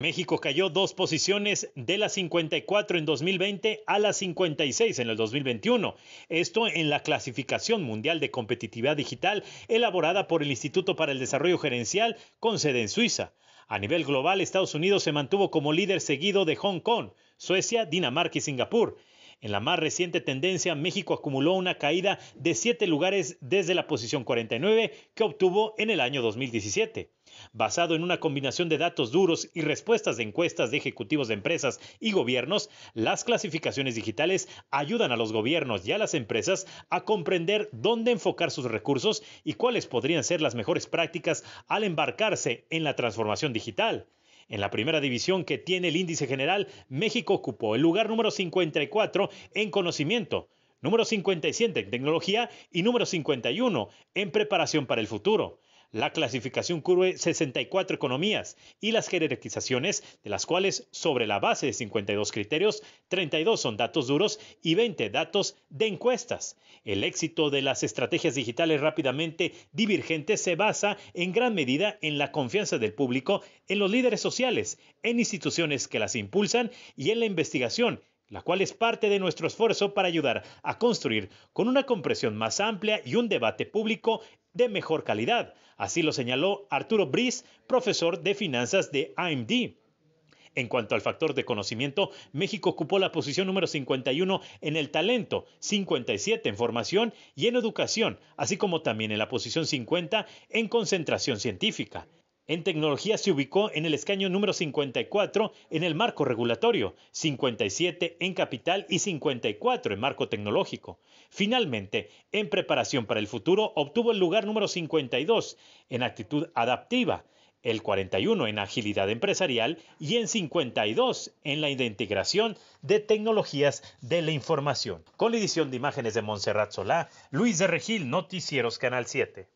México cayó dos posiciones de las 54 en 2020 a las 56 en el 2021. Esto en la clasificación mundial de competitividad digital elaborada por el Instituto para el Desarrollo Gerencial con sede en Suiza. A nivel global, Estados Unidos se mantuvo como líder seguido de Hong Kong, Suecia, Dinamarca y Singapur. En la más reciente tendencia, México acumuló una caída de siete lugares desde la posición 49 que obtuvo en el año 2017. Basado en una combinación de datos duros y respuestas de encuestas de ejecutivos de empresas y gobiernos, las clasificaciones digitales ayudan a los gobiernos y a las empresas a comprender dónde enfocar sus recursos y cuáles podrían ser las mejores prácticas al embarcarse en la transformación digital. En la primera división que tiene el índice general, México ocupó el lugar número 54 en conocimiento, número 57 en tecnología y número 51 en preparación para el futuro. La clasificación cubre 64 economías y las jerarquizaciones, de las cuales sobre la base de 52 criterios, 32 son datos duros y 20 datos de encuestas. El éxito de las estrategias digitales rápidamente divergentes se basa en gran medida en la confianza del público en los líderes sociales, en instituciones que las impulsan y en la investigación la cual es parte de nuestro esfuerzo para ayudar a construir con una compresión más amplia y un debate público de mejor calidad. Así lo señaló Arturo Briz, profesor de finanzas de AMD. En cuanto al factor de conocimiento, México ocupó la posición número 51 en el talento, 57 en formación y en educación, así como también en la posición 50 en concentración científica. En tecnología se ubicó en el escaño número 54 en el marco regulatorio, 57 en capital y 54 en marco tecnológico. Finalmente, en preparación para el futuro, obtuvo el lugar número 52 en actitud adaptiva, el 41 en agilidad empresarial y en 52 en la integración de tecnologías de la información. Con la edición de imágenes de Montserrat Solá, Luis de Regil, Noticieros Canal 7.